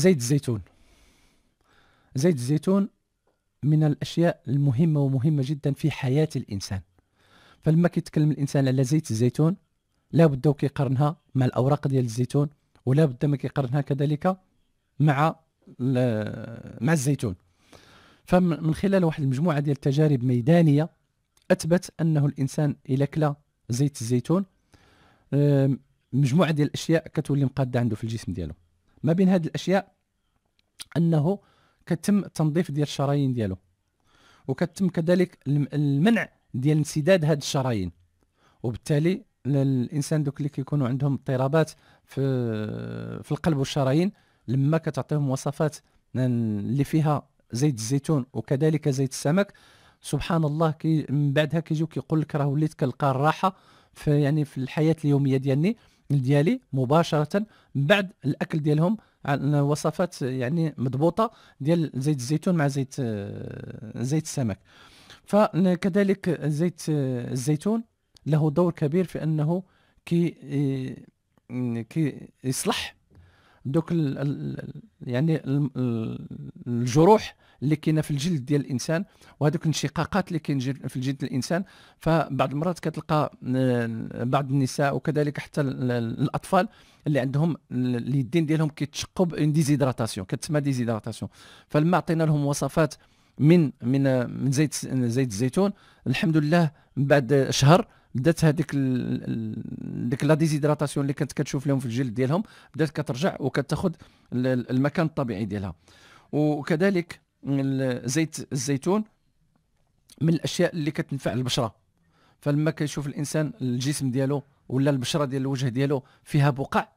زيت الزيتون زيت الزيتون من الاشياء المهمه ومهمه جدا في حياه الانسان فلما كيتكلم الانسان على زيت الزيتون لا بد كيقارنها مع الاوراق ديال الزيتون ولا بد ما كيقارنها كذلك مع مع الزيتون فمن خلال واحد المجموعه ديال التجارب ميدانيه اثبت انه الانسان الا كلا زيت الزيتون مجموعه ديال الاشياء كتولي مقاده عنده في الجسم ديالو ما بين هذه الاشياء انه كتم التنظيف ديال الشرايين ديالو وكتم كذلك المنع ديال انسداد هاد الشرايين وبالتالي الانسان دوك اللي كيكونوا عندهم اضطرابات في في القلب والشرايين لما كتعطيهم وصفات اللي فيها زيت الزيتون وكذلك زيت السمك سبحان الله كي من بعدها كيجيو كيقول لك راه وليت كنلقى الراحه في يعني في الحياه اليوميه ديالي ديالي مباشره بعد الاكل ديالهم على وصفات يعني مضبوطه ديال زيت الزيتون مع زيت آه، زيت السمك فكذلك زيت آه، الزيتون له دور كبير في انه كي آه، كي يصلح دوك يعني الجروح اللي كاينه في الجلد ديال الانسان وهذوك الانشقاقات اللي كاين في الجلد الانسان فبعض المرات كتلقى آه، بعض النساء وكذلك حتى الاطفال اللي عندهم اليدين ديالهم كيتشقوا بان ديزيدراتاسيون كتسمى ديزيدراتاسيون فلما عطينا لهم وصفات من من آه، من زيت زيت الزيتون الحمد لله من بعد شهر بدات هذيك ديك لا ديزيدراتاسيون اللي كانت كتشوف لهم في الجلد ديالهم بدات كترجع وكتاخذ المكان الطبيعي ديالها وكذلك زيت الزيتون من الاشياء اللي كتنفع البشره فلما كيشوف الانسان الجسم ديالو ولا البشره ديال الوجه ديالو فيها بقع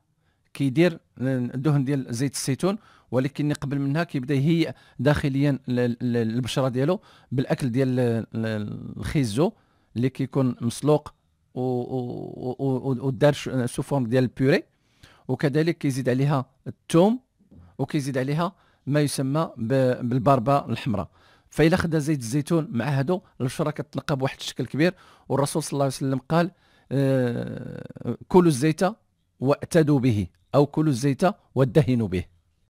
كيدير الدهن ديال زيت الزيتون ولكن قبل منها كيبدا يهيئ داخليا البشره ديالو بالاكل ديال الخيزو اللي كيكون مسلوق ودار سو فورم ديال البوري وكذلك كيزيد عليها الثوم وكيزيد عليها ما يسمى بالبربه الحمراء فإلا خدا زيت الزيتون مع هادو البشره كتلقى بواحد الشكل كبير والرسول صلى الله عليه وسلم قال آه كلوا الزيت واعتدوا به او كلوا الزيت وادهنوا به